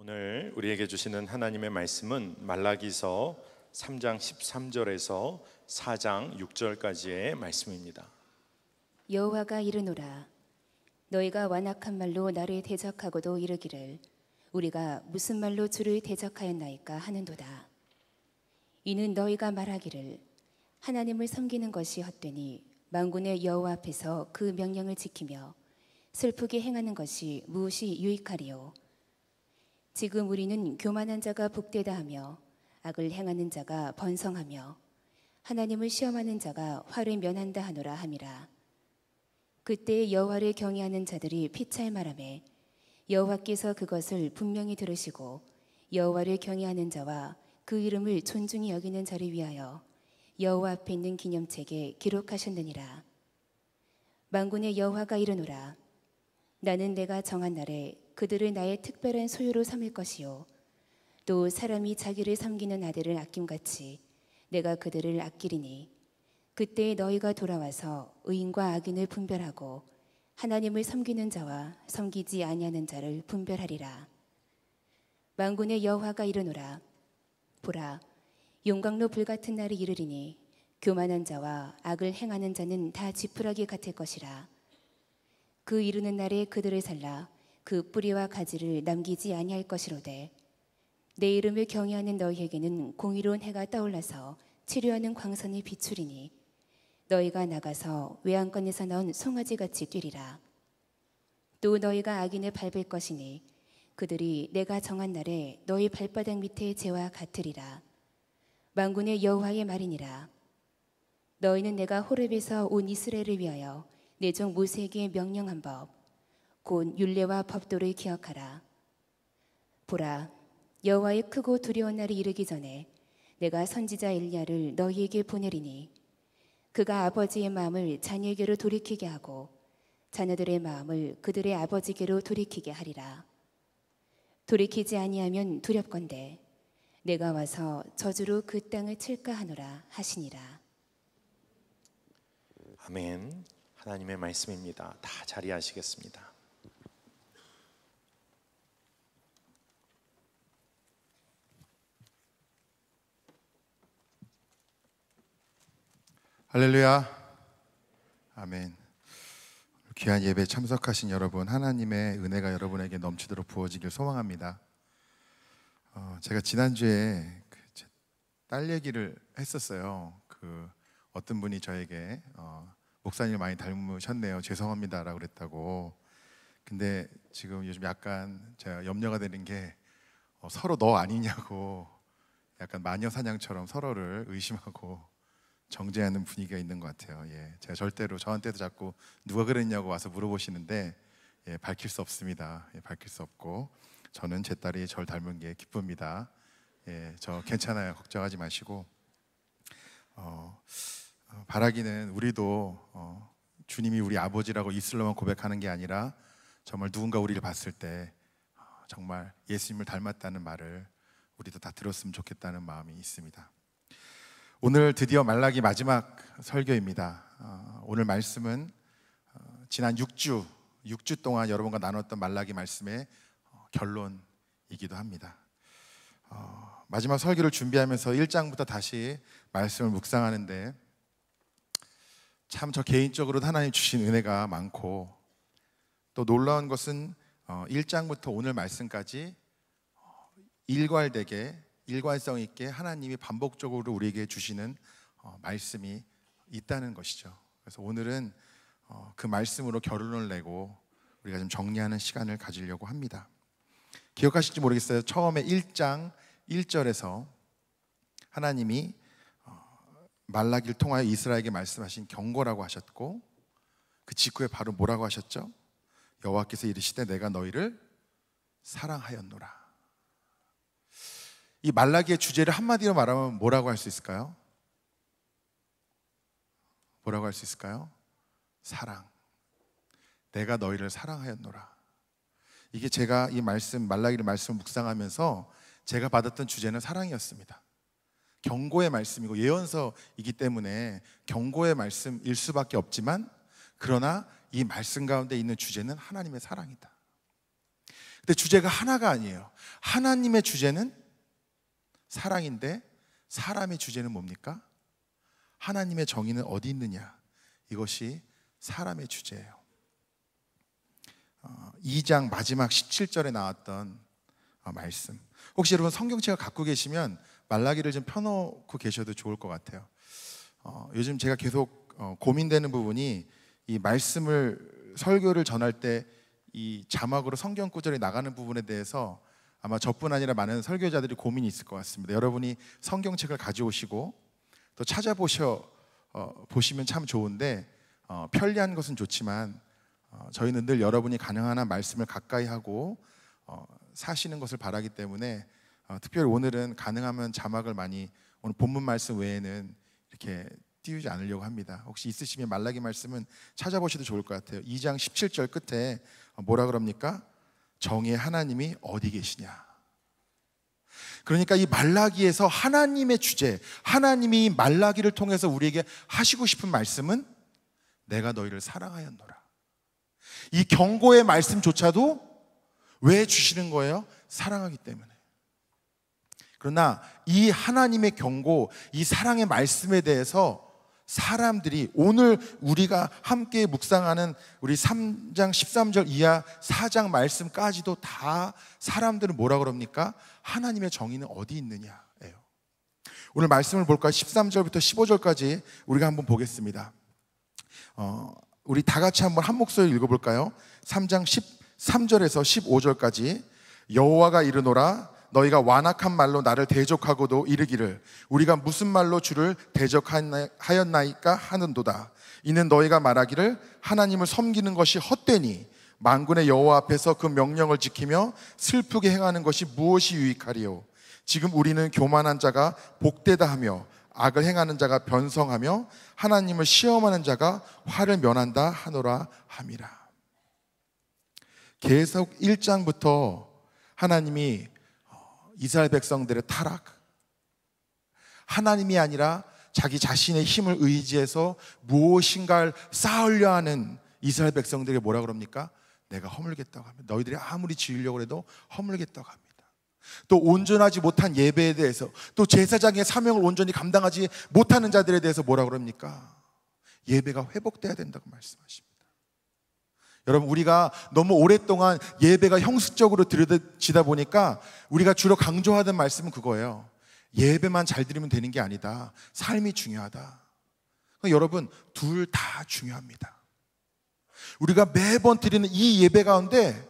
오늘 우리에게 주시는 하나님의 말씀은 말라기서 3장 13절에서 4장 6절까지의 말씀입니다. 여호와가 이르노라 너희가 완악한 말로 나를 대적하고도 이르기를 우리가 무슨 말로 주를 대적하였나이까 하는도다 이는 너희가 말하기를 하나님을 섬기는 것이 헛되니 만군의 여호와 앞에서 그 명령을 지키며 슬프게 행하는 것이 무엇이 유익하리요 지금 우리는 교만한 자가 복되다 하며 악을 행하는 자가 번성하며 하나님을 시험하는 자가 화를 면한다 하노라 함이라. 그때 여호와를 경외하는 자들이 피찰 말함에 여호와께서 그것을 분명히 들으시고 여호와를 경외하는 자와 그 이름을 존중히 여기는 자를 위하여 여호와 앞에 있는 기념책에 기록하셨느니라. 만군의 여호와가 이르노라. 나는 내가 정한 날에 그들을 나의 특별한 소유로 삼을 것이요. 또 사람이 자기를 섬기는 아들을 아낌같이 내가 그들을 아끼리니 그때 너희가 돌아와서 의인과 악인을 분별하고 하나님을 섬기는 자와 섬기지 아니하는 자를 분별하리라. 만군의 여화가 이르노라. 보라, 용광로 불 같은 날이 이르리니 교만한 자와 악을 행하는 자는 다 지푸라기 같을 것이라. 그 이르는 날에 그들을 살라 그 뿌리와 가지를 남기지 아니할 것이로되 내 이름을 경외하는 너희에게는 공의로운 해가 떠올라서 치료하는 광선이 비추리니 너희가 나가서 외양간에서 나온 송아지 같이 뛰리라 또 너희가 악인을 밟을 것이니 그들이 내가 정한 날에 너희 발바닥 밑에 죄와 같으리라 만군의 여호와의 말이니라 너희는 내가 호렙에서 온 이스라엘을 위하여 내 종 모세에게 명령한 법곧 율례와 법도를 기억하라. 보라, 여호와의 크고 두려운 날이 이르기 전에 내가 선지자 일야를 너희에게 보내리니 그가 아버지의 마음을 자녀에게로 돌이키게 하고 자녀들의 마음을 그들의 아버지께로 돌이키게 하리라. 돌이키지 아니하면 두렵건대 내가 와서 저주로 그 땅을 칠까 하노라 하시니라. 아멘. 하나님의 말씀입니다. 다 자리하시겠습니다. 할렐루야. 아멘. 귀한 예배 참석하신 여러분, 하나님의 은혜가 여러분에게 넘치도록 부어지길 소망합니다. 어, 제가 지난주에 그 딸 얘기를 했었어요. 그 어떤 분이 저에게 어, 목사님 많이 닮으셨네요. 죄송합니다라고 그랬다고. 근데 지금 요즘 약간 제가 염려가 되는 게 어, 서로 너 아니냐고 약간 마녀 사냥처럼 서로를 의심하고 정제하는 분위기가 있는 것 같아요. 예, 제가 절대로 저한테도 자꾸 누가 그랬냐고 와서 물어보시는데 예, 밝힐 수 없습니다. 예, 밝힐 수 없고 저는 제 딸이 절 닮은 게 기쁩니다. 예, 저 괜찮아요. 걱정하지 마시고 어, 어 바라기는 우리도 어, 주님이 우리 아버지라고 입술로만 고백하는 게 아니라 정말 누군가 우리를 봤을 때 어, 정말 예수님을 닮았다는 말을 우리도 다 들었으면 좋겠다는 마음이 있습니다. 오늘 드디어 말라기 마지막 설교입니다. 어, 오늘 말씀은 어, 지난 6주, 6주 동안 여러분과 나눴던 말라기 말씀의 어, 결론이기도 합니다. 마지막 설교를 준비하면서 1장부터 다시 말씀을 묵상하는데 참 저 개인적으로 하나님 주신 은혜가 많고 또 놀라운 것은 1장부터 오늘 말씀까지 일괄되게 일관성 있게 하나님이 반복적으로 우리에게 주시는 어, 말씀이 있다는 것이죠. 그래서 오늘은 어, 그 말씀으로 결론을 내고 우리가 좀 정리하는 시간을 가지려고 합니다. 기억하실지 모르겠어요. 처음에 1장 1절에서 하나님이 어, 말라기를 통하여 이스라엘에게 말씀하신 경고라고 하셨고 그 직후에 바로 뭐라고 하셨죠? 여호와께서 이르시되 내가 너희를 사랑하였노라. 이 말라기의 주제를 한마디로 말하면 뭐라고 할 수 있을까요? 뭐라고 할 수 있을까요? 사랑. 내가 너희를 사랑하였노라. 이게 제가 이 말씀 말라기를 말씀 묵상하면서 제가 받았던 주제는 사랑이었습니다. 경고의 말씀이고 예언서이기 때문에 경고의 말씀일 수밖에 없지만 그러나 이 말씀 가운데 있는 주제는 하나님의 사랑이다. 근데 주제가 하나가 아니에요. 하나님의 주제는 사랑인데 사람의 주제는 뭡니까? 하나님의 정의는 어디 있느냐? 이것이 사람의 주제예요. 2장 어, 마지막 17절에 나왔던 어, 말씀. 혹시 여러분 성경책을 갖고 계시면 말라기를 좀 펴놓고 계셔도 좋을 것 같아요. 어, 요즘 제가 계속 고민되는 부분이 이 말씀을 설교를 전할 때 이 자막으로 성경 구절이 나가는 부분에 대해서 아마 저뿐 아니라 많은 설교자들이 고민이 있을 것 같습니다. 여러분이 성경책을 가져오시고 또 찾아보셔 어, 보시면 참 좋은데 어, 편리한 것은 좋지만 어, 저희는 늘 여러분이 가능한 한 말씀을 가까이 하고 어, 사시는 것을 바라기 때문에 어, 특별히 오늘은 가능하면 자막을 많이 오늘 본문 말씀 외에는 이렇게 띄우지 않으려고 합니다. 혹시 있으시면 말라기 말씀은 찾아보셔도 좋을 것 같아요. 2장 17절 끝에 뭐라 그럽니까? 정의 하나님이 어디 계시냐. 그러니까 이 말라기에서 하나님의 주제, 하나님이 말라기를 통해서 우리에게 하시고 싶은 말씀은 내가 너희를 사랑하였노라. 이 경고의 말씀조차도 왜 주시는 거예요? 사랑하기 때문에. 그러나 이 하나님의 경고, 이 사랑의 말씀에 대해서 사람들이 오늘 우리가 함께 묵상하는 우리 3장 13절 이하 4장 말씀까지도 다 사람들은 뭐라 그럽니까? 하나님의 정의는 어디 있느냐예요. 오늘 말씀을 볼까 13절부터 15절까지 우리가 한번 보겠습니다. 어, 우리 다 같이 한번 한 목소리 읽어볼까요? 3장 13절에서 15절까지 여호와가 이르노라 너희가 완악한 말로 나를 대적하고도 이르기를 우리가 무슨 말로 주를 대적하였나이까 하는도다. 이는 너희가 말하기를 하나님을 섬기는 것이 헛되니 만군의 여호와 앞에서 그 명령을 지키며 슬프게 행하는 것이 무엇이 유익하리요? 지금 우리는 교만한 자가 복되다 하며 악을 행하는 자가 변성하며 하나님을 시험하는 자가 화를 면한다 하노라 함이라. 계속 1장부터 하나님이 이스라엘 백성들의 타락, 하나님이 아니라 자기 자신의 힘을 의지해서 무엇인가를 쌓으려 하는 이스라엘 백성들에게 뭐라 그럽니까? 내가 허물겠다고 합니다. 너희들이 아무리 지으려고 해도 허물겠다고 합니다. 또 온전하지 못한 예배에 대해서 또 제사장의 사명을 온전히 감당하지 못하는 자들에 대해서 뭐라 그럽니까? 예배가 회복돼야 된다고 말씀하십니다. 여러분 우리가 너무 오랫동안 예배가 형식적으로 들여지다 보니까 우리가 주로 강조하던 말씀은 그거예요. 예배만 잘 드리면 되는 게 아니다. 삶이 중요하다. 그러니까 여러분 둘 다 중요합니다. 우리가 매번 드리는 이 예배 가운데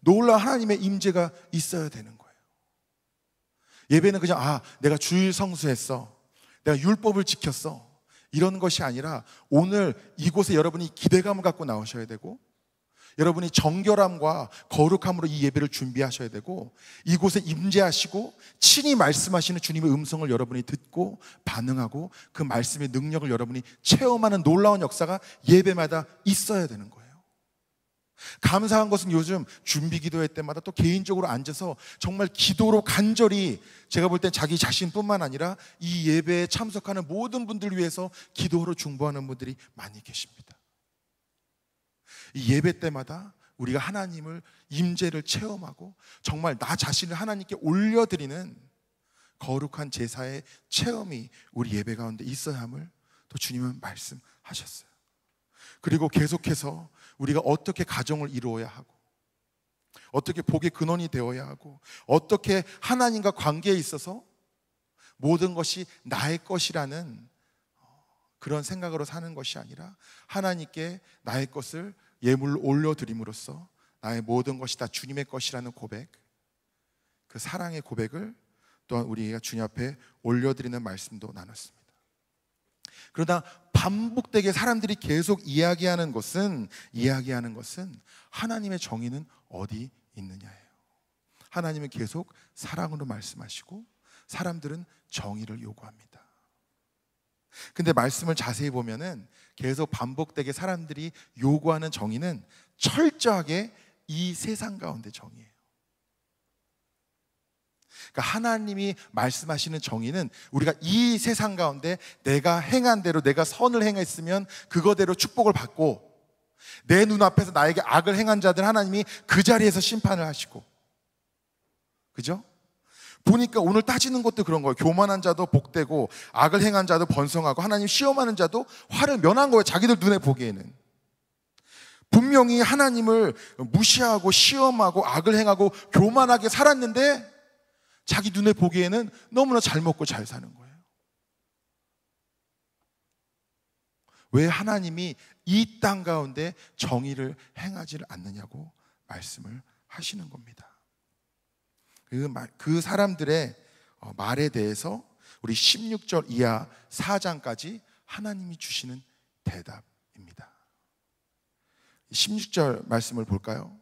놀라 하나님의 임재가 있어야 되는 거예요. 예배는 그냥 아 내가 주일 성수했어. 내가 율법을 지켰어. 이런 것이 아니라 오늘 이곳에 여러분이 기대감을 갖고 나오셔야 되고 여러분이 정결함과 거룩함으로 이 예배를 준비하셔야 되고 이곳에 임재하시고 친히 말씀하시는 주님의 음성을 여러분이 듣고 반응하고 그 말씀의 능력을 여러분이 체험하는 놀라운 역사가 예배마다 있어야 되는 거예요. 감사한 것은 요즘 준비 기도회 때마다 또 개인적으로 앉아서 정말 기도로 간절히 제가 볼 땐 자기 자신뿐만 아니라 이 예배에 참석하는 모든 분들 위해서 기도로 중보하는 분들이 많이 계십니다. 예배 때마다 우리가 하나님을 임재를 체험하고 정말 나 자신을 하나님께 올려드리는 거룩한 제사의 체험이 우리 예배 가운데 있어야 함을 또 주님은 말씀하셨어요. 그리고 계속해서 우리가 어떻게 가정을 이루어야 하고 어떻게 복의 근원이 되어야 하고 어떻게 하나님과 관계에 있어서 모든 것이 나의 것이라는 어, 그런 생각으로 사는 것이 아니라 하나님께 나의 것을 예물 올려드림으로써 나의 모든 것이 다 주님의 것이라는 고백, 그 사랑의 고백을 또한 우리가 주님 앞에 올려드리는 말씀도 나눴습니다. 그러나 반복되게 사람들이 계속 이야기하는 것은 이야기하는 것은 하나님의 정의는 어디 있느냐예요. 하나님은 계속 사랑으로 말씀하시고 사람들은 정의를 요구합니다. 근데 말씀을 자세히 보면은 계속 반복되게 사람들이 요구하는 정의는 철저하게 이 세상 가운데 정의예요. 그러니까 하나님이 말씀하시는 정의는 우리가 이 세상 가운데 내가 행한 대로 내가 선을 행했으면 그거대로 축복을 받고 내 눈앞에서 나에게 악을 행한 자들 하나님이 그 자리에서 심판을 하시고 그죠? 보니까 오늘 따지는 것도 그런 거예요. 교만한 자도 복되고 악을 행한 자도 번성하고 하나님 시험하는 자도 화를 면한 거예요. 자기들 눈에 보기에는. 분명히 하나님을 무시하고 시험하고 악을 행하고 교만하게 살았는데 자기 눈에 보기에는 너무나 잘 먹고 잘 사는 거예요. 왜 하나님이 이 땅 가운데 정의를 행하지 않느냐고 말씀을 하시는 겁니다. 그, 그, 사람들의 어, 말에 대해서 우리 16절 이하 4장까지 하나님이 주시는 대답입니다. 16절 말씀을 볼까요?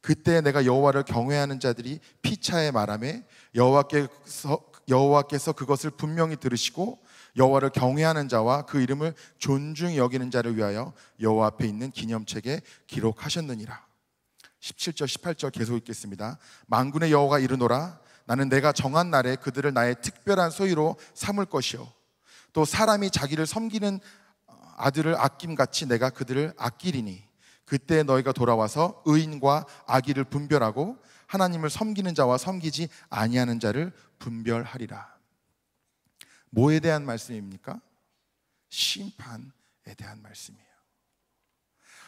그때 내가 여호와를 경외하는 자들이 피차에 말함에 여호와께서 여호와께서 그것을 분명히 들으시고 여호와를 경외하는 자와 그 이름을 존중 여기는 자를 위하여 여호와 앞에 있는 기념책에 기록하셨느니라. 17절 18절 계속 읽겠습니다. 만군의 여호와 이르노라 나는 내가 정한 날에 그들을 나의 특별한 소유로 삼을 것이요 또 사람이 자기를 섬기는 아들을 아낌같이 내가 그들을 아끼리니 그때 너희가 돌아와서 의인과 악의를 분별하고 하나님을 섬기는 자와 섬기지 아니하는 자를 분별하리라. 뭐에 대한 말씀입니까? 심판에 대한 말씀이에요.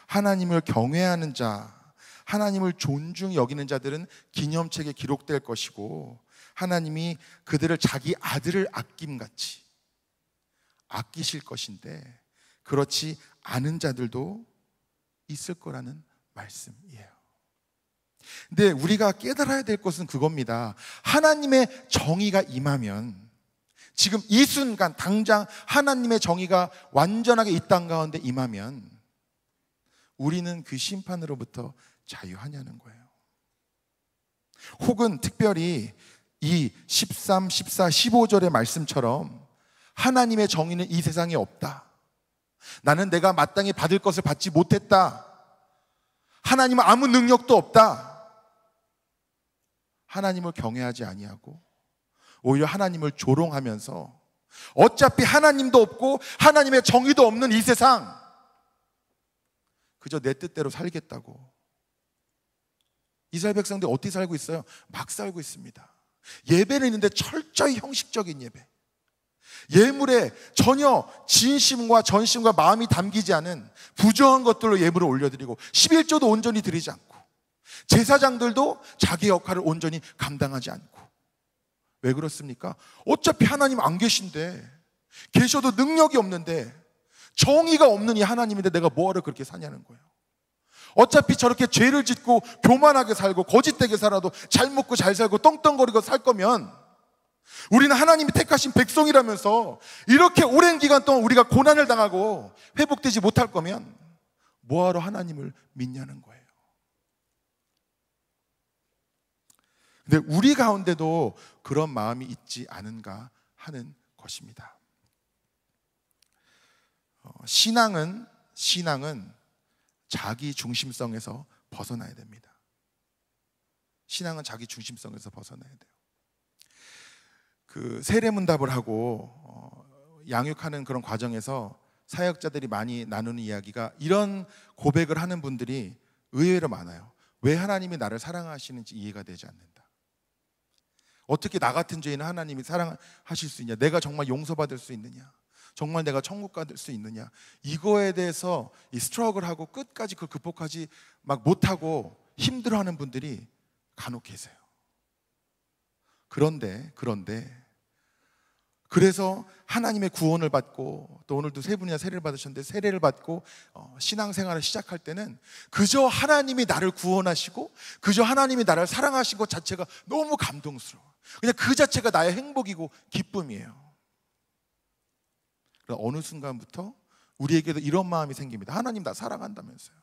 하나님을 경외하는 자 하나님을 존중 여기는 자들은 기념책에 기록될 것이고 하나님이 그들을 자기 아들을 아낌같이 아끼실 것인데 그렇지 않은 자들도 있을 거라는 말씀이에요. 근데 우리가 깨달아야 될 것은 그겁니다. 하나님의 정의가 임하면 지금 이 순간 당장 하나님의 정의가 완전하게 이 땅 가운데 임하면 우리는 그 심판으로부터 자유하냐는 거예요. 혹은 특별히 이 13, 14, 15절의 말씀처럼 하나님의 정의는 이 세상에 없다. 나는 내가 마땅히 받을 것을 받지 못했다. 하나님은 아무 능력도 없다. 하나님을 경외하지 아니하고 오히려 하나님을 조롱하면서 어차피 하나님도 없고 하나님의 정의도 없는 이 세상 그저 내 뜻대로 살겠다고 이스라엘 백성들 어디 살고 있어요? 막 살고 있습니다. 예배는 있는데 철저히 형식적인 예배. 예물에 전혀 진심과 전심과 마음이 담기지 않은 부정한 것들로 예물을 올려드리고 11조도 온전히 드리지 않고 제사장들도 자기 역할을 온전히 감당하지 않고 왜 그렇습니까? 어차피 하나님 안 계신데 계셔도 능력이 없는데 정의가 없는 이 하나님인데 내가 뭐하러 그렇게 사냐는 거예요. 어차피 저렇게 죄를 짓고 교만하게 살고 거짓되게 살아도 잘 먹고 잘 살고 떵떵거리고 살 거면 우리는 하나님이 택하신 백성이라면서 이렇게 오랜 기간 동안 우리가 고난을 당하고 회복되지 못할 거면 뭐하러 하나님을 믿냐는 거예요. 근데 우리 가운데도 그런 마음이 있지 않은가 하는 것입니다. 어, 신앙은 신앙은 자기 중심성에서 벗어나야 됩니다. 신앙은 자기 중심성에서 벗어나야 돼요. 그 세례문답을 하고 어, 양육하는 그런 과정에서 사역자들이 많이 나누는 이야기가 이런 고백을 하는 분들이 의외로 많아요. 왜 하나님이 나를 사랑하시는지 이해가 되지 않는다. 어떻게 나 같은 죄인은 하나님이 사랑하실 수 있냐? 내가 정말 용서받을 수 있느냐? 정말 내가 천국 가될 수 있느냐 이거에 대해서 이 스트럭을하고 끝까지 그 극복하지 막 못하고 힘들어하는 분들이 간혹 계세요. 그런데 그런데 그래서 하나님의 구원을 받고 또 오늘도 세 분이나 세례를 받으셨는데 세례를 받고 어, 신앙생활을 시작할 때는 그저 하나님이 나를 구원하시고 그저 하나님이 나를 사랑하신 것 자체가 너무 감동스러워. 그냥 그 자체가 나의 행복이고 기쁨이에요. 그러니까 어느 순간부터 우리에게도 이런 마음이 생깁니다. 하나님 나 사랑한다면서요.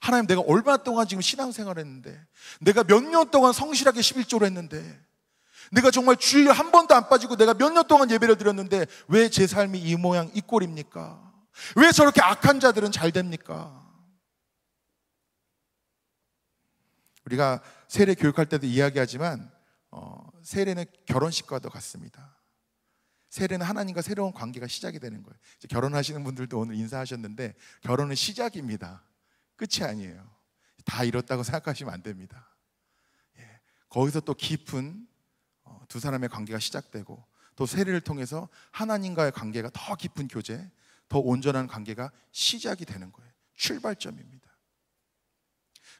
하나님 내가 얼마 동안 지금 신앙생활 했는데 내가 몇 년 동안 성실하게 11조를 했는데 내가 정말 주일한 번도 안 빠지고 내가 몇 년 동안 예배를 드렸는데 왜 제 삶이 이 모양 이 꼴입니까? 왜 저렇게 악한 자들은 잘 됩니까? 우리가 세례 교육할 때도 이야기하지만 어, 세례는 결혼식과도 같습니다. 세례는 하나님과 새로운 관계가 시작이 되는 거예요. 결혼하시는 분들도 오늘 인사하셨는데 결혼은 시작입니다. 끝이 아니에요. 다 이렇다고 생각하시면 안 됩니다. 예. 거기서 또 깊은 어, 두 사람의 관계가 시작되고 또 세례를 통해서 하나님과의 관계가 더 깊은 교제, 더 온전한 관계가 시작이 되는 거예요. 출발점입니다.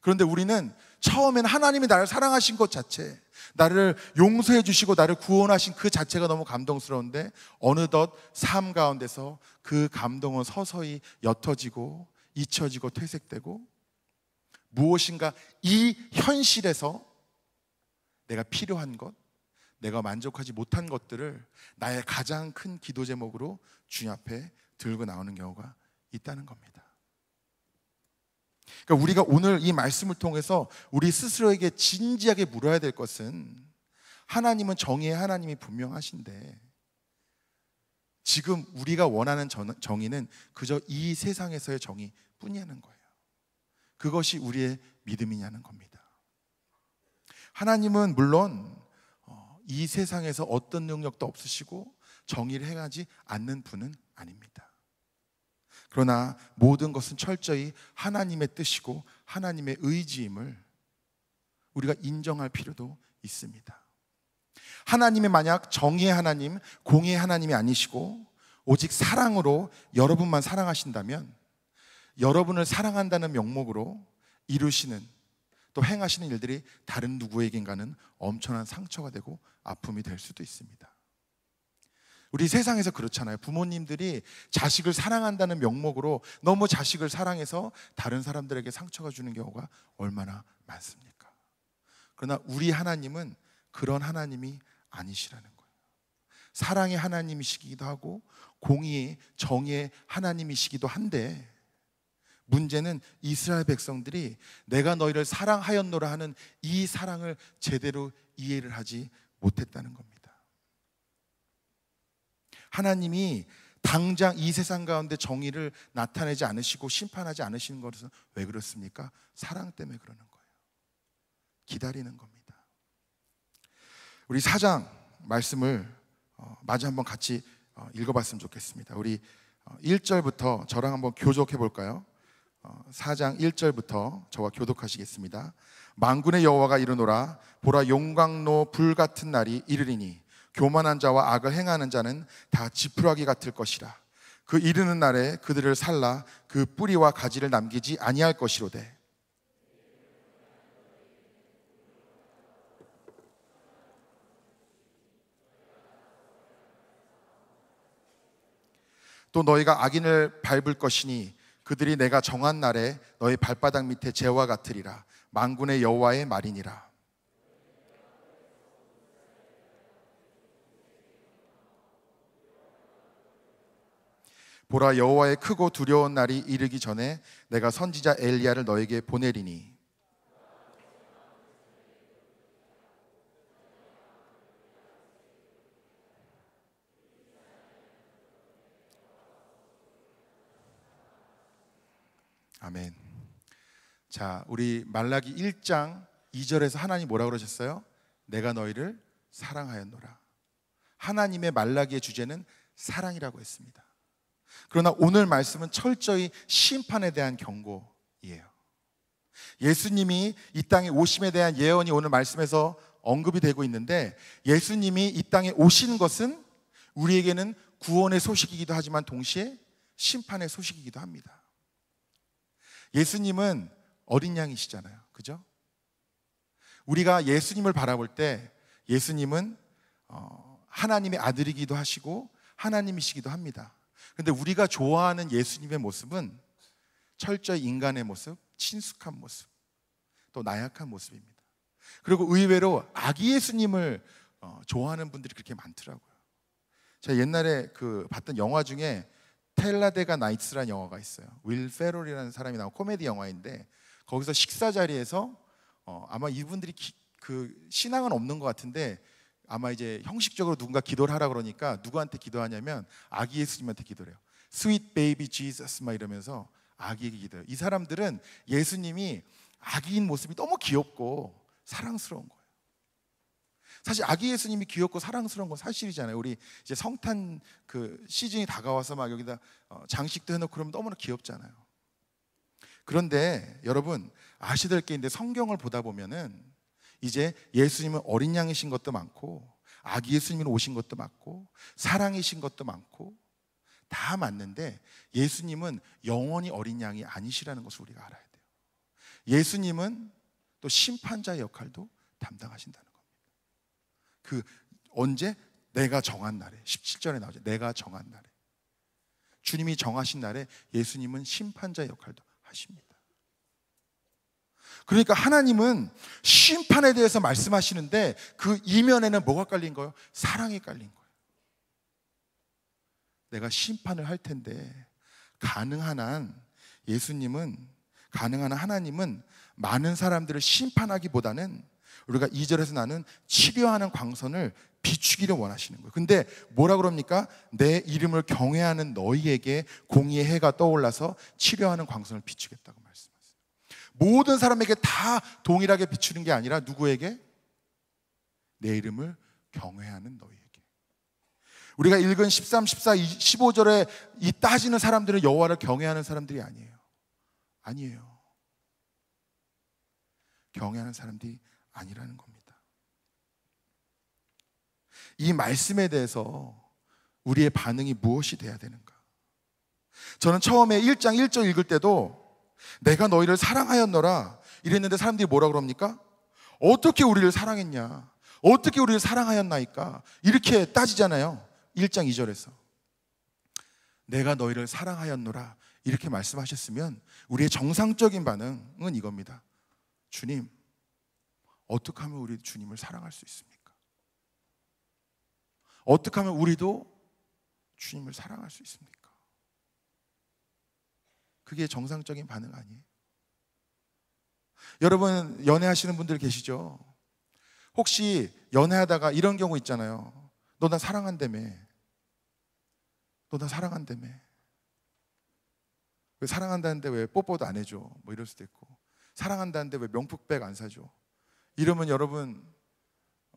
그런데 우리는 처음엔 하나님이 나를 사랑하신 것 자체, 나를 용서해 주시고 나를 구원하신 그 자체가 너무 감동스러운데 어느덧 삶 가운데서 그 감동은 서서히 옅어지고 잊혀지고 퇴색되고 무엇인가 이 현실에서 내가 필요한 것, 내가 만족하지 못한 것들을 나의 가장 큰 기도 제목으로 주님 앞에 들고 나오는 경우가 있다는 겁니다. 그러니까 우리가 오늘 이 말씀을 통해서 우리 스스로에게 진지하게 물어야 될 것은 하나님은 정의의 하나님이 분명하신데 지금 우리가 원하는 정의는 그저 이 세상에서의 정의뿐이냐는 거예요. 그것이 우리의 믿음이냐는 겁니다. 하나님은 물론 어, 이 세상에서 어떤 능력도 없으시고 정의를 행하지 않는 분은 아닙니다. 그러나 모든 것은 철저히 하나님의 뜻이고 하나님의 의지임을 우리가 인정할 필요도 있습니다. 하나님의 만약 정의의 하나님, 공의의 하나님이 아니시고 오직 사랑으로 여러분만 사랑하신다면 여러분을 사랑한다는 명목으로 이루시는 또 행하시는 일들이 다른 누구에겐가는 엄청난 상처가 되고 아픔이 될 수도 있습니다. 우리 세상에서 그렇잖아요. 부모님들이 자식을 사랑한다는 명목으로 너무 자식을 사랑해서 다른 사람들에게 상처가 주는 경우가 얼마나 많습니까? 그러나 우리 하나님은 그런 하나님이 아니시라는 거예요. 사랑의 하나님이시기도 하고 공의의 정의의 하나님이시기도 한데 문제는 이스라엘 백성들이 내가 너희를 사랑하였노라 하는 이 사랑을 제대로 이해를 하지 못했다는 겁니다. 하나님이 당장 이 세상 가운데 정의를 나타내지 않으시고 심판하지 않으시는 것은 왜 그렇습니까? 사랑 때문에 그러는 거예요. 기다리는 겁니다. 우리 사장 말씀을 어, 마저 한번 같이 어, 읽어봤으면 좋겠습니다. 우리 1절부터 어, 저랑 한번 교독해 볼까요? 4장 1절부터 저와 교독하시겠습니다. 만군의 여호와가 이르노라 보라 용광로 불 같은 날이 이르리니 교만한 자와 악을 행하는 자는 다 지푸라기 같을 것이라. 그 이르는 날에 그들을 살라 그 뿌리와 가지를 남기지 아니할 것이로되. 또 너희가 악인을 밟을 것이니 그들이 내가 정한 날에 너희 발바닥 밑에 재와 같으리라. 만군의 여호와의 말이니라. 보라 여호와의 크고 두려운 날이 이르기 전에 내가 선지자 엘리야를 너에게 보내리니 아멘. 자, 우리 말라기 1장 2절에서 하나님 뭐라 그러셨어요? 내가 너희를 사랑하였노라. 하나님의 말라기의 주제는 사랑이라고 했습니다. 그러나 오늘 말씀은 철저히 심판에 대한 경고이요 예수님이 이 땅에 오심에 대한 예언이 오늘 말씀에서 언급이 되고 있는데 예수님이 이 땅에 오신 것은 우리에게는 구원의 소식이기도 하지만 동시에 심판의 소식이기도 합니다. 예수님은 어린 양이시잖아요. 그죠? 우리가 예수님을 바라볼 때 예수님은 어, 하나님의 아들이기도 하시고 하나님이시기도 합니다. 근데 우리가 좋아하는 예수님의 모습은 철저히 인간의 모습, 친숙한 모습, 또 나약한 모습입니다. 그리고 의외로 아기 예수님을 어, 좋아하는 분들이 그렇게 많더라고요. 제가 옛날에 그 봤던 영화 중에 텔라데가 나이츠라는 영화가 있어요. 윌 페롤이라는 사람이 나온 코미디 영화인데 거기서 식사 자리에서 어, 아마 이분들이 기, 그 신앙은 없는 것 같은데 아마 이제 형식적으로 누군가 기도를 하라 그러니까 누구한테 기도하냐면 아기 예수님한테 기도해요. Sweet baby Jesus 막 이러면서 아기에게 기도해요. 이 사람들은 예수님이 아기인 모습이 너무 귀엽고 사랑스러운 거예요. 사실 아기 예수님이 귀엽고 사랑스러운 건 사실이잖아요. 우리 이제 성탄 그 시즌이 다가와서 막 여기다 어, 장식도 해놓고 그러면 너무나 귀엽잖아요. 그런데 여러분 아시될 게 있는데 성경을 보다 보면은 이제 예수님은 어린 양이신 것도 많고 아기 예수님이 오신 것도 많고 사랑이신 것도 많고 다 맞는데 예수님은 영원히 어린 양이 아니시라는 것을 우리가 알아야 돼요. 예수님은 또 심판자의 역할도 담당하신다는 겁니다. 그 언제 내가 정한 날에 17절에 나오죠. 내가 정한 날에 주님이 정하신 날에 예수님은 심판자의 역할도 하십니다. 그러니까 하나님은 심판에 대해서 말씀하시는데 그 이면에는 뭐가 깔린 거예요? 사랑이 깔린 거예요. 내가 심판을 할 텐데 가능한 한 예수님은 가능한 하나님은 많은 사람들을 심판하기보다는 우리가 이절에서 나는 치료하는 광선을 비추기를 원하시는 거예요. 근데 뭐라 그럽니까? 내 이름을 경외하는 너희에게 공의의 해가 떠올라서 치료하는 광선을 비추겠다고. 모든 사람에게 다 동일하게 비추는 게 아니라 누구에게? 내 이름을 경외하는 너희에게. 우리가 읽은 13, 14, 15절에 이 따지는 사람들은 여호와를 경외하는 사람들이 아니에요. 아니에요. 경외하는 사람들이 아니라는 겁니다. 이 말씀에 대해서 우리의 반응이 무엇이 돼야 되는가? 저는 처음에 1장 1절 읽을 때도 내가 너희를 사랑하였노라 이랬는데 사람들이 뭐라 그럽니까? 어떻게 우리를 사랑했냐? 어떻게 우리를 사랑하였나이까? 이렇게 따지잖아요. 1장 2절에서. 내가 너희를 사랑하였노라 이렇게 말씀하셨으면 우리의 정상적인 반응은 이겁니다. 주님, 어떻게 하면 우리 주님을 사랑할 수 있습니까? 어떻게 하면 우리도 주님을 사랑할 수 있습니까? 그게 정상적인 반응 아니에요. 여러분 연애하시는 분들 계시죠? 혹시 연애하다가 이런 경우 있잖아요. 너 나 사랑한다며. 너 나 사랑한다며. 왜 사랑한다는데 왜 뽀뽀도 안 해줘? 뭐 이럴 수도 있고. 사랑한다는데 왜 명품백 안 사줘? 이러면 여러분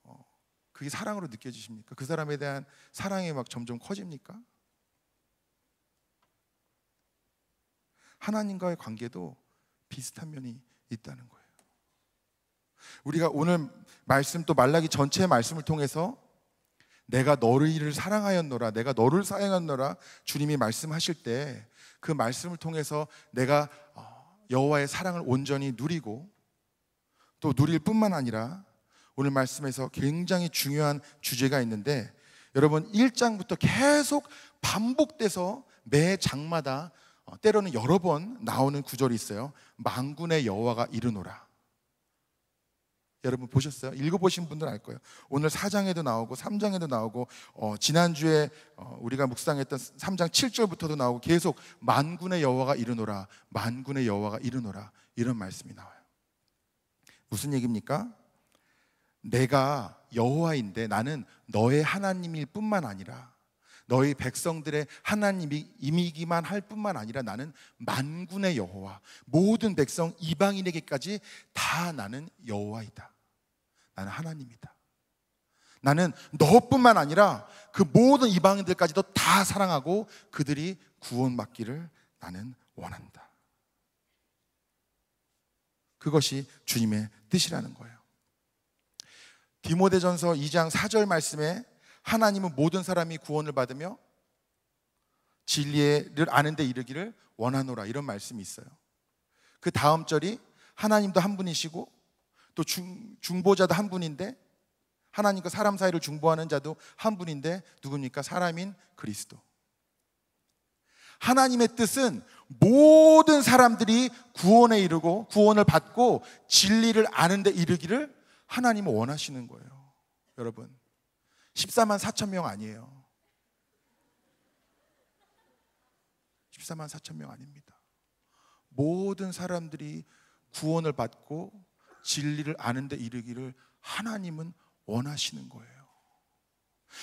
어, 그게 사랑으로 느껴지십니까? 그 사람에 대한 사랑이 막 점점 커집니까? 하나님과의 관계도 비슷한 면이 있다는 거예요. 우리가 오늘 말씀 또 말라기 전체의 말씀을 통해서 내가 너를 사랑하였노라, 내가 너를 사랑하였노라 주님이 말씀하실 때 그 말씀을 통해서 내가 어, 여호와의 사랑을 온전히 누리고 또 누릴 뿐만 아니라 오늘 말씀에서 굉장히 중요한 주제가 있는데 여러분 1장부터 계속 반복돼서 매 장마다 어, 때로는 여러 번 나오는 구절이 있어요. 망군의 여호와가 이르노라. 여러분 보셨어요? 읽어보신 분들 알 거예요. 오늘 4장에도 나오고 3장에도 나오고 어, 지난주에 어, 우리가 묵상했던 3장 7절부터도 나오고 계속 만군의 여호와가 이르노라 만군의 여호와가 이르노라 이런 말씀이 나와요. 무슨 얘기입니까? 내가 여호와인데 나는 너의 하나님일 뿐만 아니라 너희 백성들의 하나님이 임이기만 할 뿐만 아니라 나는 만군의 여호와 모든 백성 이방인에게까지 다 나는 여호와이다. 나는 하나님이다. 나는 너뿐만 아니라 그 모든 이방인들까지도 다 사랑하고 그들이 구원받기를 나는 원한다. 그것이 주님의 뜻이라는 거예요. 디모데전서 2장 4절 말씀에 하나님은 모든 사람이 구원을 받으며 진리를 아는 데 이르기를 원하노라 이런 말씀이 있어요. 그 다음 절이 하나님도 한 분이시고 또 중, 중보자도 한 분인데 하나님과 사람 사이를 중보하는 자도 한 분인데 누굽니까? 사람인 그리스도. 하나님의 뜻은 모든 사람들이 구원에 이르고 구원을 받고 진리를 아는 데 이르기를 하나님은 원하시는 거예요. 여러분. 14만 4천 명 아니에요. 14만 4천 명 아닙니다. 모든 사람들이 구원을 받고 진리를 아는데 이르기를 하나님은 원하시는 거예요.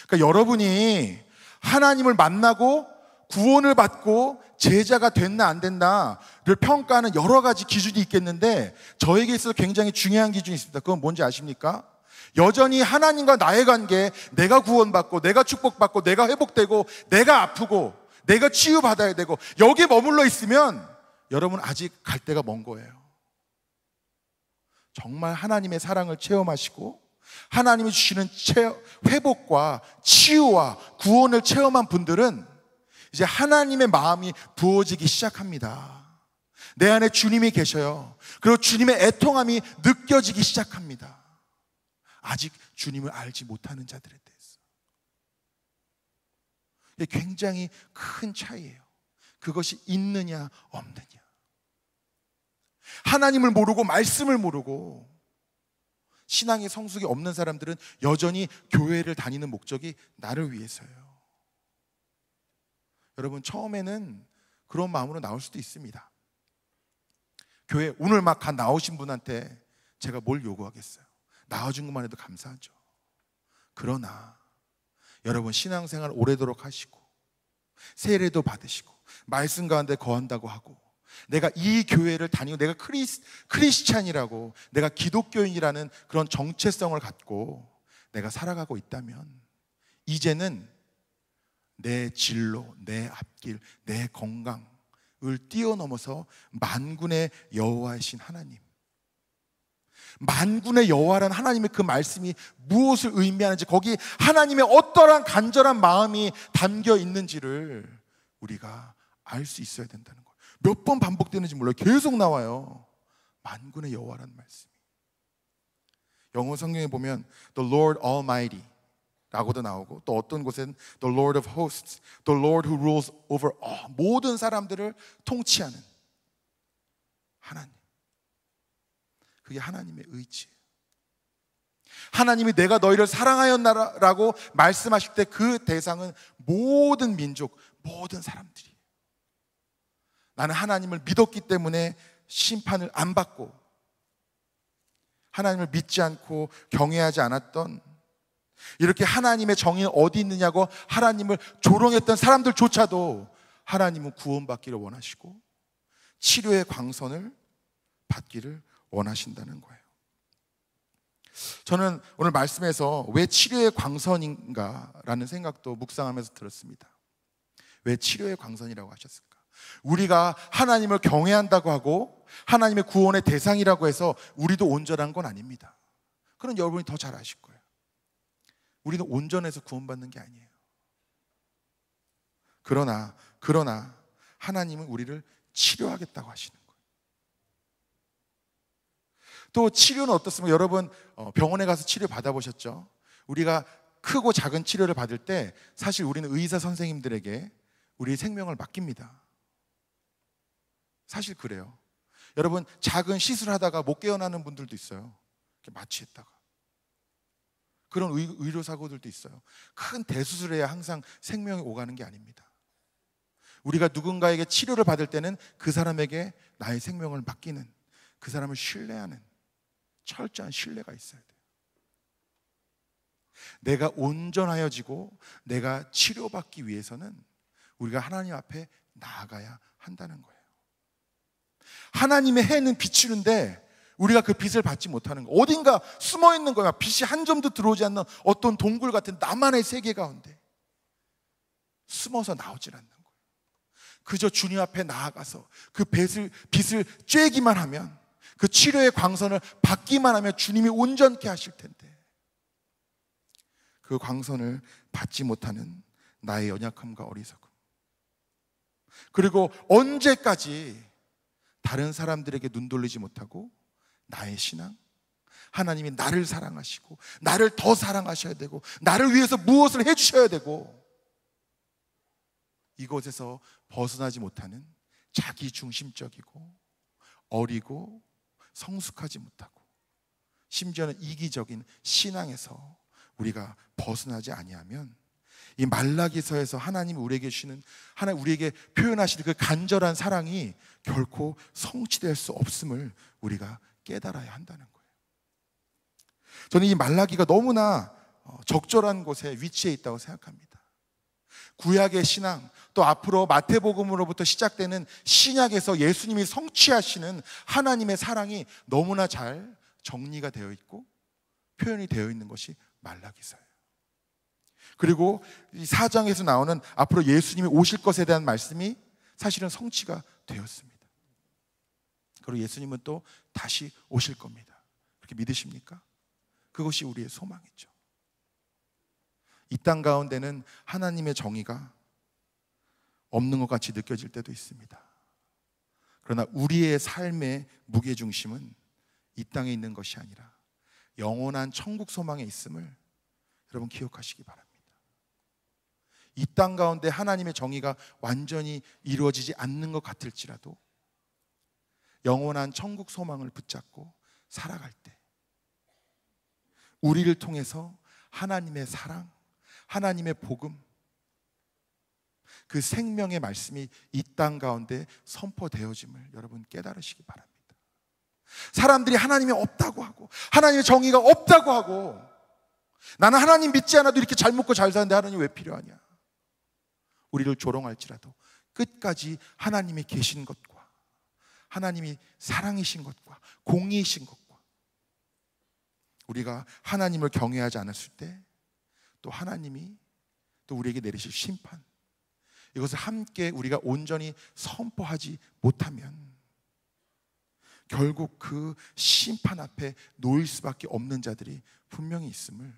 그러니까 여러분이 하나님을 만나고 구원을 받고 제자가 됐나 안 됐나를 평가하는 여러 가지 기준이 있겠는데 저에게 있어서 굉장히 중요한 기준이 있습니다. 그건 뭔지 아십니까? 여전히 하나님과 나의 관계, 내가 구원받고, 내가 축복받고, 내가 회복되고, 내가 아프고, 내가 치유받아야 되고, 여기 머물러 있으면 여러분 아직 갈 데가 먼 거예요. 정말 하나님의 사랑을 체험하시고, 하나님이 주시는 회복과 치유와 구원을 체험한 분들은 이제 하나님의 마음이 부어지기 시작합니다. 내 안에 주님이 계셔요. 그리고 주님의 애통함이 느껴지기 시작합니다. 아직 주님을 알지 못하는 자들에 대해서. 굉장히 큰 차이예요. 그것이 있느냐 없느냐. 하나님을 모르고 말씀을 모르고 신앙의 성숙이 없는 사람들은 여전히 교회를 다니는 목적이 나를 위해서예요. 여러분 처음에는 그런 마음으로 나올 수도 있습니다. 교회 오늘 막 나오신 분한테 제가 뭘 요구하겠어요? 나와준 것만 해도 감사하죠. 그러나 여러분 신앙생활 오래도록 하시고 세례도 받으시고 말씀 가운데 거한다고 하고 내가 이 교회를 다니고 내가 크리스, 크리스찬이라고 내가 기독교인이라는 그런 정체성을 갖고 내가 살아가고 있다면 이제는 내 진로, 내 앞길, 내 건강을 뛰어넘어서 만군의 여호와이신 하나님 만군의 여호와라는 하나님의 그 말씀이 무엇을 의미하는지 거기 하나님의 어떠한 간절한 마음이 담겨 있는지를 우리가 알 수 있어야 된다는 거예요. 몇번 반복되는지 몰라요. 계속 나와요. 만군의 여호와라는 말씀 영어 성경에 보면 the Lord Almighty 라고도 나오고 또 어떤 곳엔 the Lord of hosts, the Lord who rules over all 모든 사람들을 통치하는 하나님. 그게 하나님의 의지. 하나님이 내가 너희를 사랑하였나라고 말씀하실 때 그 대상은 모든 민족, 모든 사람들이. 나는 하나님을 믿었기 때문에 심판을 안 받고 하나님을 믿지 않고 경외하지 않았던 이렇게 하나님의 정의는 어디 있느냐고 하나님을 조롱했던 사람들조차도 하나님은 구원받기를 원하시고 치료의 광선을 받기를 원하신다는 거예요. 저는 오늘 말씀에서 왜 치료의 광선인가라는 생각도 묵상하면서 들었습니다. 왜 치료의 광선이라고 하셨을까? 우리가 하나님을 경외한다고 하고 하나님의 구원의 대상이라고 해서 우리도 온전한 건 아닙니다. 그런 여러분이 더 잘 아실 거예요. 우리는 온전해서 구원받는 게 아니에요. 그러나 그러나 하나님은 우리를 치료하겠다고 하시는 또 치료는 어떻습니까? 여러분 어, 병원에 가서 치료 받아보셨죠? 우리가 크고 작은 치료를 받을 때 사실 우리는 의사 선생님들에게 우리의 생명을 맡깁니다. 사실 그래요. 여러분 작은 시술하다가 못 깨어나는 분들도 있어요. 마취했다가 그런 의, 료 사고들도 있어요. 큰 대수술에야 항상 생명이 오가는 게 아닙니다. 우리가 누군가에게 치료를 받을 때는 그 사람에게 나의 생명을 맡기는 그 사람을 신뢰하는 철저한 신뢰가 있어야 돼요. 내가 온전하여지고 내가 치료받기 위해서는 우리가 하나님 앞에 나아가야 한다는 거예요. 하나님의 해는 비치는데 우리가 그 빛을 받지 못하는 거. 어딘가 숨어 있는 거야. 빛이 한 점도 들어오지 않는 어떤 동굴 같은 나만의 세계 가운데 숨어서 나오질 않는 거예요. 그저 주님 앞에 나아가서 그 빛을, 빛을 쬐기만 하면 그 치료의 광선을 받기만 하면 주님이 온전케 하실 텐데 그 광선을 받지 못하는 나의 연약함과 어리석음 그리고 언제까지 다른 사람들에게 눈 돌리지 못하고 나의 신앙 하나님이 나를 사랑하시고 나를 더 사랑하셔야 되고 나를 위해서 무엇을 해 주셔야 되고 이곳에서 벗어나지 못하는 자기 중심적이고 어리고 성숙하지 못하고 심지어는 이기적인 신앙에서 우리가 벗어나지 아니하면 이 말라기서에서 하나님이 우리에게 주시는 하나 님 우리에게 표현하시는 그 간절한 사랑이 결코 성취될 수 없음을 우리가 깨달아야 한다는 거예요. 저는 이 말라기가 너무나 어, 적절한 곳에 위치해 있다고 생각합니다. 구약의 신앙, 또 앞으로 마태복음으로부터 시작되는 신약에서 예수님이 성취하시는 하나님의 사랑이 너무나 잘 정리가 되어 있고 표현이 되어 있는 것이 말라기사예요. 그리고 이 사장에서 나오는 앞으로 예수님이 오실 것에 대한 말씀이 사실은 성취가 되었습니다. 그리고 예수님은 또 다시 오실 겁니다. 그렇게 믿으십니까? 그것이 우리의 소망이죠. 이땅 가운데는 하나님의 정의가 없는 것 같이 느껴질 때도 있습니다. 그러나 우리의 삶의 무게중심은 이 땅에 있는 것이 아니라 영원한 천국 소망에 있음을 여러분 기억하시기 바랍니다. 이 땅 가운데 하나님의 정의가 완전히 이루어지지 않는 것 같을지라도 영원한 천국 소망을 붙잡고 살아갈 때 우리를 통해서 하나님의 사랑, 하나님의 복음, 그 생명의 말씀이 이 땅 가운데 선포되어짐을 여러분 깨달으시기 바랍니다. 사람들이 하나님이 없다고 하고, 하나님의 정의가 없다고 하고, 나는 하나님 믿지 않아도 이렇게 잘 먹고 잘 사는데 하나님 왜 필요하냐? 우리를 조롱할지라도 끝까지 하나님이 계신 것과 하나님이 사랑이신 것과 공의이신 것과 우리가 하나님을 경외하지 않았을 때또 하나님이 또 우리에게 내리실 심판 이것을 함께 우리가 온전히 선포하지 못하면 결국 그 심판 앞에 놓일 수밖에 없는 자들이 분명히 있음을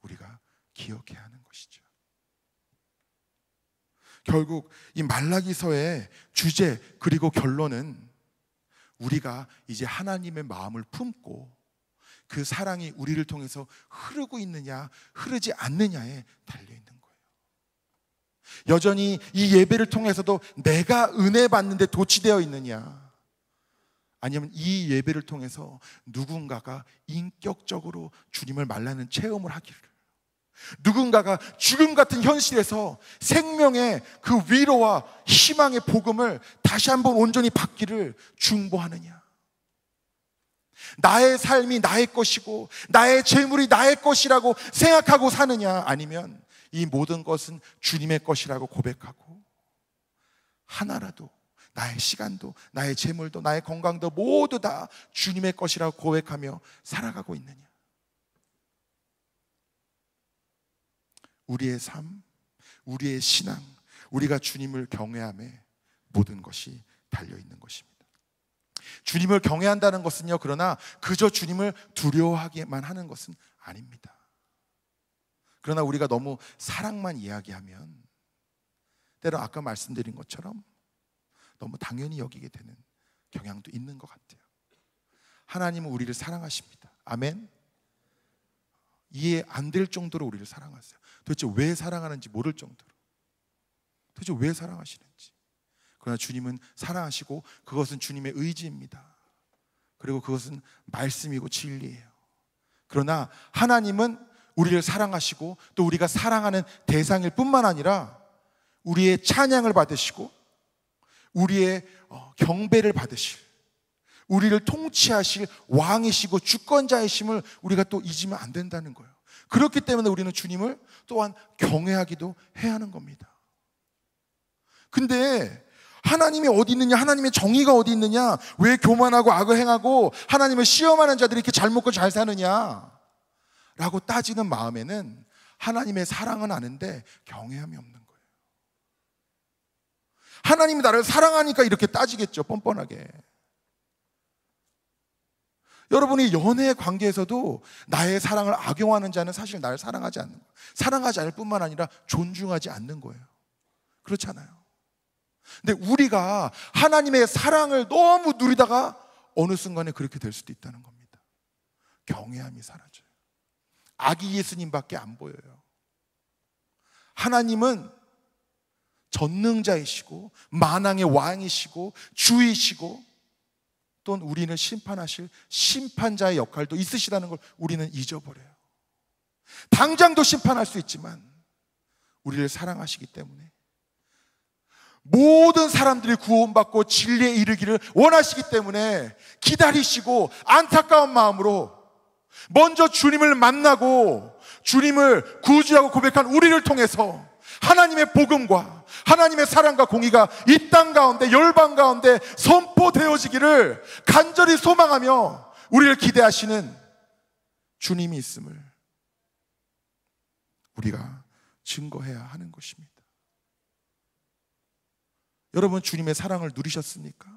우리가 기억해야 하는 것이죠. 결국 이 말라기서의 주제 그리고 결론은 우리가 이제 하나님의 마음을 품고 그 사랑이 우리를 통해서 흐르고 있느냐, 흐르지 않느냐에 달려 있는 거예요. 여전히 이 예배를 통해서도 내가 은혜 받는데 도취되어 있느냐, 아니면 이 예배를 통해서 누군가가 인격적으로 주님을 말라는 체험을 하기를. 누군가가 죽음 같은 현실에서 생명의 그 위로와 희망의 복음을 다시 한번 온전히 받기를 중보하느냐. 나의 삶이 나의 것이고 나의 재물이 나의 것이라고 생각하고 사느냐 아니면 이 모든 것은 주님의 것이라고 고백하고 하나라도 나의 시간도 나의 재물도 나의 건강도 모두 다 주님의 것이라고 고백하며 살아가고 있느냐 우리의 삶, 우리의 신앙, 우리가 주님을 경외함에 모든 것이 달려 있는 것입니다. 주님을 경외한다는 것은요, 그러나 그저 주님을 두려워하기만 하는 것은 아닙니다. 그러나 우리가 너무 사랑만 이야기하면 때로 아까 말씀드린 것처럼 너무 당연히 여기게 되는 경향도 있는 것 같아요. 하나님은 우리를 사랑하십니다. 아멘. 이해 안 될 정도로 우리를 사랑하세요. 도대체 왜 사랑하는지 모를 정도로. 도대체 왜 사랑하시는지. 그러나 주님은 사랑하시고 그것은 주님의 의지입니다. 그리고 그것은 말씀이고 진리예요. 그러나 하나님은 우리를 사랑하시고 또 우리가 사랑하는 대상일 뿐만 아니라 우리의 찬양을 받으시고 우리의 어, 경배를 받으실 우리를 통치하실 왕이시고 주권자이심을 우리가 또 잊으면 안 된다는 거예요. 그렇기 때문에 우리는 주님을 또한 경외하기도 해야 하는 겁니다. 근데 하나님이 어디 있느냐, 하나님의 정의가 어디 있느냐, 왜 교만하고 악을 행하고 하나님을 시험하는 자들이 이렇게 잘 먹고 잘 사느냐, 라고 따지는 마음에는 하나님의 사랑은 아는데 경외함이 없는 거예요. 하나님이 나를 사랑하니까 이렇게 따지겠죠, 뻔뻔하게. 여러분이 연애 관계에서도 나의 사랑을 악용하는 자는 사실 나를 사랑하지 않는 거예요. 사랑하지 않을 뿐만 아니라 존중하지 않는 거예요. 그렇잖아요. 근데 우리가 하나님의 사랑을 너무 누리다가 어느 순간에 그렇게 될 수도 있다는 겁니다. 경외함이 사라져요. 아기 예수님밖에 안 보여요. 하나님은 전능자이시고 만왕의 왕이시고 주이시고 또는 우리는 심판하실 심판자의 역할도 있으시다는 걸 우리는 잊어버려요. 당장도 심판할 수 있지만 우리를 사랑하시기 때문에 모든 사람들이 구원받고 진리에 이르기를 원하시기 때문에 기다리시고 안타까운 마음으로 먼저 주님을 만나고 주님을 구주라고 고백한 우리를 통해서 하나님의 복음과 하나님의 사랑과 공의가 이 땅 가운데 열방 가운데 선포되어지기를 간절히 소망하며 우리를 기대하시는 주님이 있음을 우리가 증거해야 하는 것입니다. 여러분 주님의 사랑을 누리셨습니까?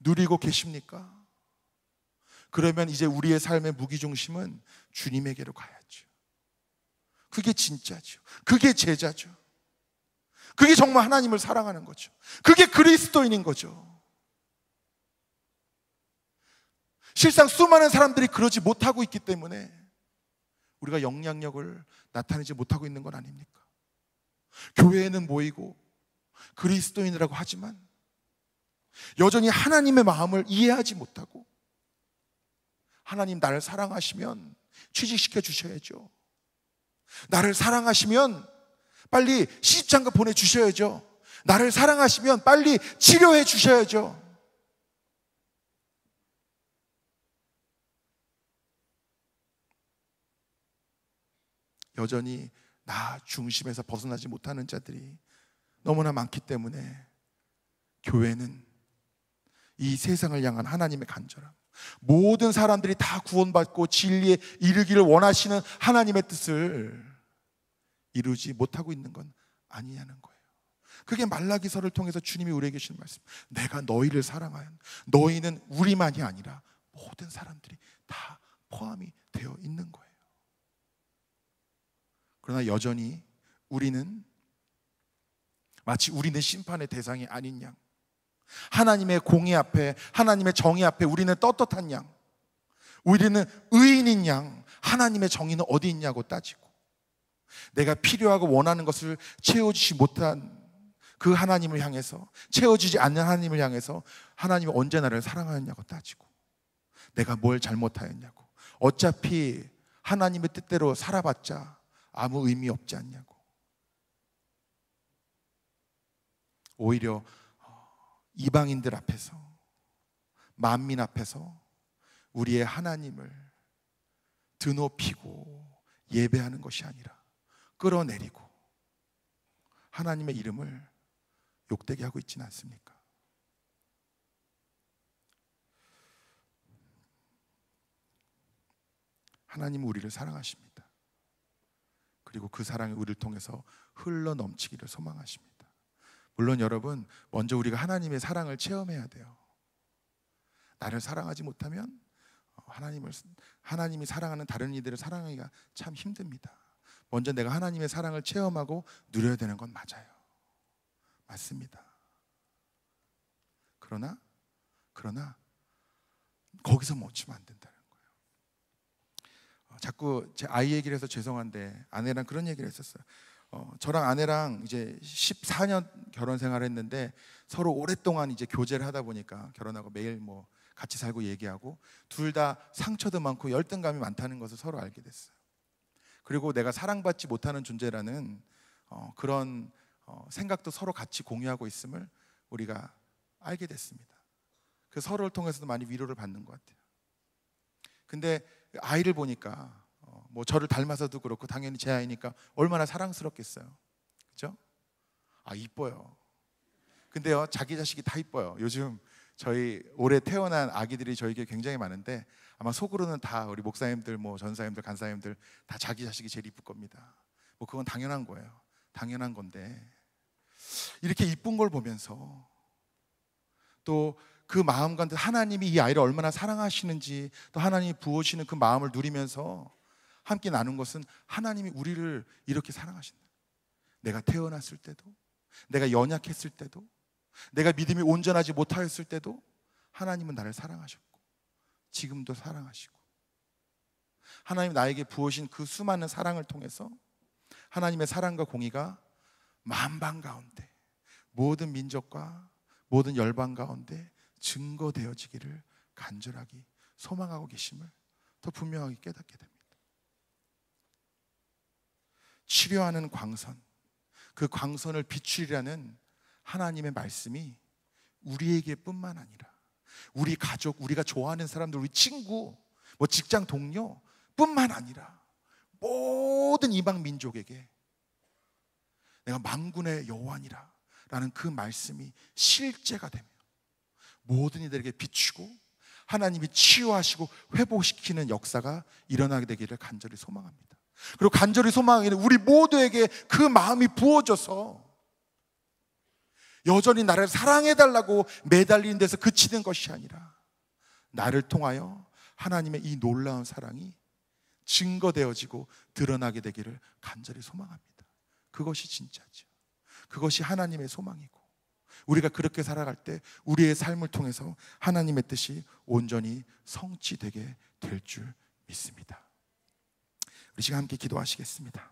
누리고 계십니까? 그러면 이제 우리의 삶의 무기중심은 주님에게로 가야죠. 그게 진짜죠. 그게 제자죠. 그게 정말 하나님을 사랑하는 거죠. 그게 그리스도인인 거죠. 실상 수많은 사람들이 그러지 못하고 있기 때문에 우리가 영향력을 나타내지 못하고 있는 건 아닙니까? 교회에는 모이고 그리스도인이라고 하지만 여전히 하나님의 마음을 이해하지 못하고 하나님 나를 사랑하시면 취직시켜 주셔야죠. 나를 사랑하시면 빨리 시집장가 보내 주셔야죠. 나를 사랑하시면 빨리 치료해 주셔야죠. 여전히 나 중심에서 벗어나지 못하는 자들이 너무나 많기 때문에 교회는 이 세상을 향한 하나님의 간절함, 모든 사람들이 다 구원받고 진리에 이르기를 원하시는 하나님의 뜻을 이루지 못하고 있는 건 아니냐는 거예요. 그게 말라기서를 통해서 주님이 우리에게 주신 말씀. 내가 너희를 사랑하는 너희는 우리만이 아니라 모든 사람들이 다 포함이 되어 있는 거예요. 그러나 여전히 우리는 마치 우리는 심판의 대상이 아닌 양. 하나님의 공의 앞에, 하나님의 정의 앞에 우리는 떳떳한 양. 우리는 의인인 양. 하나님의 정의는 어디 있냐고 따지고. 내가 필요하고 원하는 것을 채워주지 못한 그 하나님을 향해서, 채워주지 않는 하나님을 향해서 하나님이 언제 나를 사랑하였냐고 따지고. 내가 뭘 잘못하였냐고. 어차피 하나님의 뜻대로 살아봤자 아무 의미 없지 않냐고. 오히려 어, 이방인들 앞에서 만민 앞에서 우리의 하나님을 드높이고 예배하는 것이 아니라 끌어내리고 하나님의 이름을 욕되게 하고 있지는 않습니까? 하나님은 우리를 사랑하십니다. 그리고 그 사랑이 우리를 통해서 흘러 넘치기를 소망하십니다. 물론 여러분 먼저 우리가 하나님의 사랑을 체험해야 돼요. 나를 사랑하지 못하면 어, 하나님을 하나님이 사랑하는 다른 이들을 사랑하기가 참 힘듭니다. 먼저 내가 하나님의 사랑을 체험하고 누려야 되는 건 맞아요. 맞습니다. 그러나 그러나 거기서 멈추면 안 된다는 거예요. 어, 자꾸 제 아이 얘기를 해서 죄송한데 아내랑 그런 얘기를 했었어요. 어, 저랑 아내랑 이제 14년 결혼 생활을 했는데 서로 오랫동안 이제 교제를 하다 보니까 결혼하고 매일 뭐 같이 살고 얘기하고 둘 다 상처도 많고 열등감이 많다는 것을 서로 알게 됐어요. 그리고 내가 사랑받지 못하는 존재라는 어, 그런 어, 생각도 서로 같이 공유하고 있음을 우리가 알게 됐습니다. 그 서로를 통해서도 많이 위로를 받는 것 같아요. 근데 아이를 보니까 어, 뭐 저를 닮아서도 그렇고 당연히 제 아이니까 얼마나 사랑스럽겠어요. 그렇죠? 아 이뻐요. 근데요 자기 자식이 다 이뻐요. 요즘 저희 올해 태어난 아기들이 저에게 굉장히 많은데 아마 속으로는 다 우리 목사님들 뭐 전사님들 간사님들 다 자기 자식이 제일 이쁠 겁니다. 뭐 그건 당연한 거예요. 당연한 건데 이렇게 이쁜 걸 보면서 또 그 마음 가운데 하나님이 이 아이를 얼마나 사랑하시는지 또 하나님이 부으시는 그 마음을 누리면서 함께 나눈 것은 하나님이 우리를 이렇게 사랑하신다. 내가 태어났을 때도 내가 연약했을 때도, 내가 믿음이 온전하지 못하였을 때도 하나님은 나를 사랑하셨고, 지금도 사랑하시고, 하나님 나에게 부으신 그 수많은 사랑을 통해서 하나님의 사랑과 공의가 만방 가운데 모든 민족과 모든 열방 가운데 증거되어지기를 간절하게 소망하고 계심을 더 분명하게 깨닫게 됩니다. 치료하는 광선, 그 광선을 비추리라는 하나님의 말씀이 우리에게뿐만 아니라 우리 가족, 우리가 좋아하는 사람들, 우리 친구, 뭐 직장 동료뿐만 아니라 모든 이방 민족에게 내가 망군의 여호와니라 라는 그 말씀이 실제가 되며 모든 이들에게 비추고 하나님이 치유하시고 회복시키는 역사가 일어나게 되기를 간절히 소망합니다. 그리고 간절히 소망하는 우리 모두에게 그 마음이 부어져서 여전히 나를 사랑해달라고 매달리는 데서 그치는 것이 아니라 나를 통하여 하나님의 이 놀라운 사랑이 증거되어지고 드러나게 되기를 간절히 소망합니다. 그것이 진짜죠. 그것이 하나님의 소망이고 우리가 그렇게 살아갈 때 우리의 삶을 통해서 하나님의 뜻이 온전히 성취되게 될 줄 믿습니다. 우리 시간 함께 기도하시겠습니다.